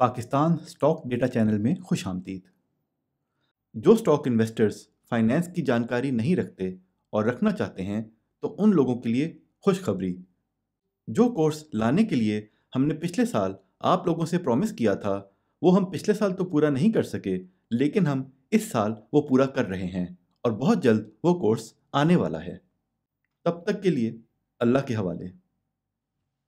Pakistan stock data channel में खुश आमदीद जो स्टॉक इन्वेस्टर्स फाइनेंस की जानकारी नहीं रखते और रखना चाहते हैं तो उन लोगों के लिए खुशखबरी जो कोर्स लाने के लिए हमने पिछले साल आप लोगों से प्रॉमिस किया था वो हम पिछले साल तो पूरा नहीं कर सके लेकिन हम इस साल वो पूरा कर रहे हैं और बहुत जल्द वो कोर्स आने वाला है तब तक के लिए अल्लाह के हवाले